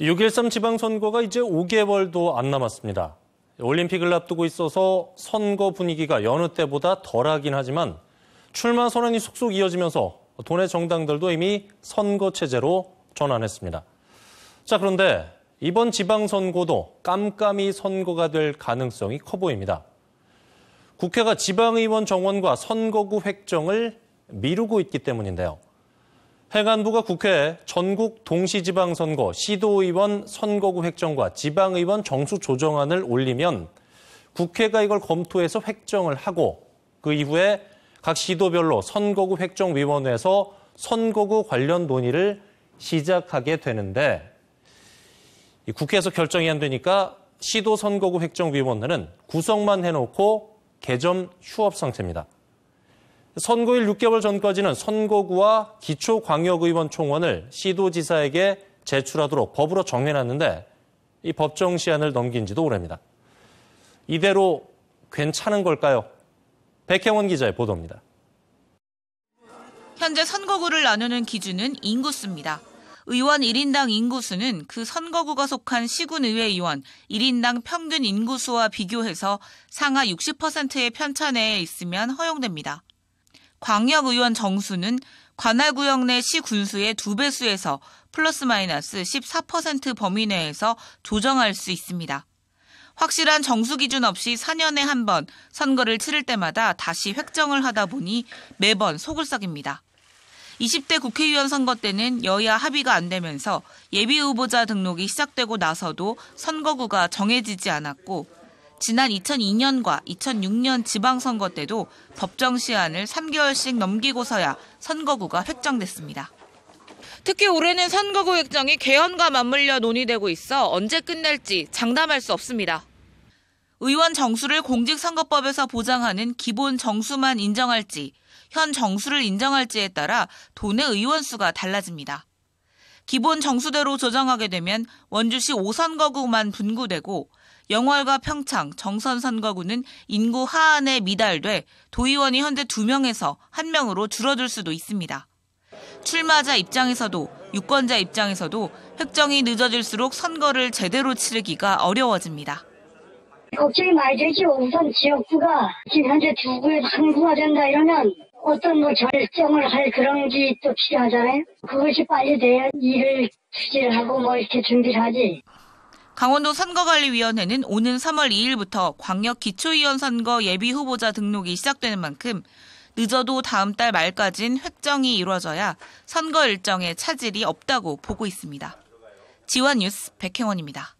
6.13 지방선거가 이제 5개월도 안 남았습니다. 올림픽을 앞두고 있어서 선거 분위기가 여느 때보다 덜하긴 하지만 출마 선언이 속속 이어지면서 도내 정당들도 이미 선거 체제로 전환했습니다. 자, 그런데 이번 지방선거도 깜깜이 선거가 될 가능성이 커 보입니다. 국회가 지방의원 정원과 선거구 획정을 미루고 있기 때문인데요. 행안부가 국회 전국 동시지방선거, 시도의원 선거구 획정과 지방의원 정수 조정안을 올리면 국회가 이걸 검토해서 획정을 하고 그 이후에 각 시도별로 선거구 획정위원회에서 선거구 관련 논의를 시작하게 되는데 국회에서 결정이 안 되니까 시도 선거구 획정위원회는 구성만 해놓고 개점 휴업 상태입니다. 선거일 6개월 전까지는 선거구와 기초광역의원 총원을 시도지사에게 제출하도록 법으로 정해놨는데 이 법정 시한을 넘긴 지도 오래입니다. 이대로 괜찮은 걸까요? 백혜원 기자의 보도입니다. 현재 선거구를 나누는 기준은 인구수입니다. 의원 1인당 인구수는 그 선거구가 속한 시군의회 의원 1인당 평균 인구수와 비교해서 상하 60%의 편차 내에 있으면 허용됩니다. 광역 의원 정수는 관할 구역 내 시 군수의 두 배수에서 플러스 마이너스 14% 범위 내에서 조정할 수 있습니다. 확실한 정수 기준 없이 4년에 한 번 선거를 치를 때마다 다시 획정을 하다 보니 매번 속을 썩입니다. 20대 국회의원 선거 때는 여야 합의가 안 되면서 예비 후보자 등록이 시작되고 나서도 선거구가 정해지지 않았고 지난 2002년과 2006년 지방선거 때도 법정 시한을 3개월씩 넘기고서야 선거구가 획정됐습니다. 특히 올해는 선거구 획정이 개헌과 맞물려 논의되고 있어 언제 끝날지 장담할 수 없습니다. 의원 정수를 공직선거법에서 보장하는 기본 정수만 인정할지, 현 정수를 인정할지에 따라 돈의 의원 수가 달라집니다. 기본 정수대로 조정하게 되면 원주시 5선거구만 분구되고 영월과 평창, 정선 선거구는 인구 하한에 미달돼 도의원이 현재 2명에서 1명으로 줄어들 수도 있습니다. 출마자 입장에서도 유권자 입장에서도 획정이 늦어질수록 선거를 제대로 치르기가 어려워집니다. 걱정이 많이 되죠. 우선 지역구가 지금 현재 두 구에 한 구가 된다 이러면 어떤 뭐 절정을 할 그런 게 또 필요하잖아요. 그것이 빨리 돼야 일을 추진하고 뭐 이렇게 준비를 하지. 강원도 선거관리위원회는 오는 3월 2일부터 광역 기초위원 선거 예비 후보자 등록이 시작되는 만큼 늦어도 다음 달 말까진 획정이 이루어져야 선거 일정에 차질이 없다고 보고 있습니다. 지원 뉴스 백혜원입니다.